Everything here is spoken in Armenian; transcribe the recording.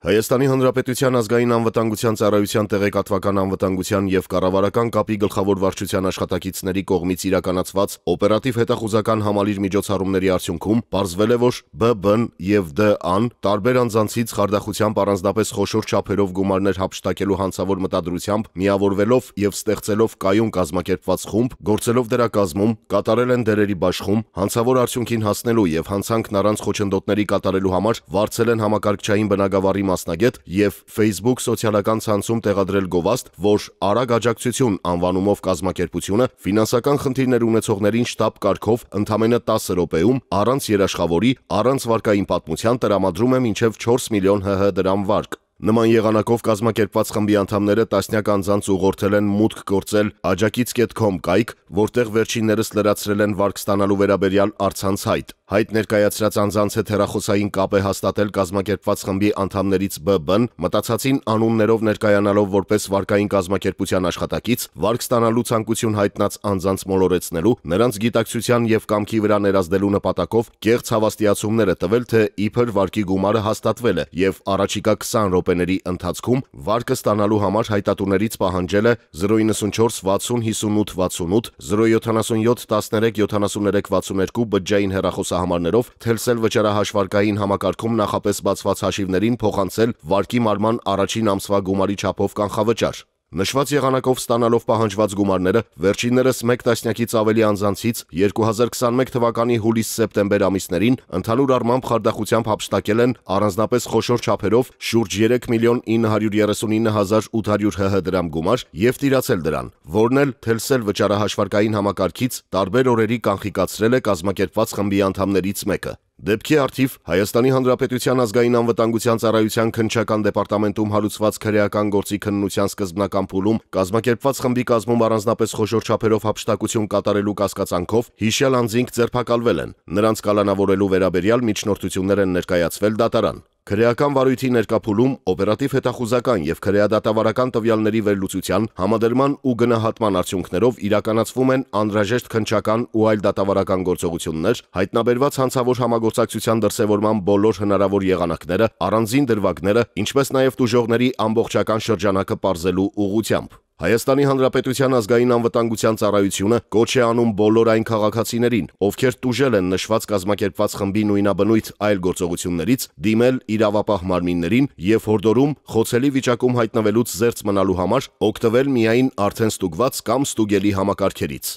Հայաստանի Հանրապետության ազգային անվտանգության ծառայության տեղեկատվական անվտանգության եւ կառավարական կապի գլխավոր վարչության աշխատակիցների կողմից իրականացված օպերատիվ հետախուզական համալիր միջոցառումների արդյունքում ողջվել է, որ ԲԲ-ն եւ ԴԱ-ն տարբեր անձանցից խարդախությամբ առանձնապես խոշոր չափերով գումարներ հապշտակելու հանցավոր մտադրությամբ միավորվելով եւ ստեղծելով կայուն կազմակերպված խումբ, գործելով դրա կազմում, կատարել են դերերի բաշխում, հանցավոր արդյունքին հասնելու եւ հանցանքն առանց խոչընդոտների կատարելու համար վարձել են համակարգչային բնակավարի մասնագետ եւ Facebook սոցիալական ցանցում տեղադրել գովաստ, որ «Արագ աջակցություն» անվանումով կազմակերպությունը ֆինանսական խնդիրներ ունեցողներին շտապ կարգով ընդամենը 10 րոպեում առանց երաշխավորի, առանց վարկային պատմության տրամադրում է մինչև 4 միլիոն ՀՀ դրամ վարկ։ Նման եղանակով կազմակերպված խմբի անդամները տասնյակ անձանց ուղղորդել են մուտք գործել ajakits.com կայք, որտեղ վերջիններս լրացրել են վարկ ստանալու վերաբերյալ առցանց հայտ։ Հայտ ներկայացրած անձանց հետ հերախոսային կապ է հաստատել կազմակերպված խմբի անդամներից ԲԲ-ն, մտածածին անուններով ներկայանալով որպես վարկային կազմակերպության աշխատակից, վարկ ստանալու ցանկություն հայտնած անձանց մոլորեցնելու, նրանց գիտակցության եւ կամքի վրա ներազդելու նպատակով կեղծ հավաստիացումներ է տվել, թե իբր վարկի գումարը հաստատվել է եւ առաջիկա 20 րոպեների ընթացքում վարկը ստանալու համար հայտատուներից պահանջել է 094 60 58 68 077 13 73 62 բջջային հեռախոսահամարի հարկահամարներով Թելսել վճարահաշվարկային համակարգում նախապես բացված հաշիվներին փոխանցել վարկի մարման առաջին ամսվա գումարի չափով կանխավճար։ Նշված եղանակով ստանալով պահանջված գումարները վերջիններս 1 տասնյակից ավելի անձանցից 2021 թվականի հուլիս-սեպտեմբեր ամիսներին ընդհանուր առմամբ խարդախությամբ հափշտակել են առանձնապես խոշոր չափերով շուրջ 3 միլիոն 939800 ՀՀ դրամ գումար եւ տիրացել դրան, որն էլ թելսել վճարահաշվարկային համակարգից տարբեր օրերի կանխիկացրել է կազմակերպված խմբի անդամներից մեկը։ Դեպքի արդիվ Հայաստանի Հանրապետության ազգային անվտանգության ծառայության քնչական դեպարտամենտում հարուցված քրեական գործի քննության սկզբնական փուլում կազմակերպված խմբի կազմում առանձնապես խոշոր չափերով հապշտակություն կատարելու կասկածանքով հիշյալ անձինք ձերբակալվել են։ Նրանց կալանավորելու վերաբերյալ միջնորդություններ են ներկայացվել դատարան։ Քրեական վարույթի ներկապուլում օպերատիվ հետախուզական եւ քրեադատավարական տվյալների վերլուծության, համադրման ու գնահատման արդյունքներով իրականացվում են անհրաժեշտ քնչական ու այլ դատավարական գործողություններ, հայտնաբերված հանցավոր համագործակցության դրսևորման բոլոր հնարավոր եղանակները, առանձին դրվագները, ինչպես նաեւ դժողների ամբողջական շրջանակը parzելու ուղղությամբ։ Հայաստանի Հանրապետության ազգային անվտանգության ծառայությունը կոչ է անում բոլոր այն քաղաքացիներին, ովքեր տուժել են նշված կազմակերպված խմբի նույնաբնույթ այլ գործողություններից, դիմել իրավապահ մարմիններին եւ հորդորում խոցելի վիճակում հայտնվելուց զերծ մնալու համար օգտվել միայն արդեն ստուգված կամ ստուգելի համակարգերից։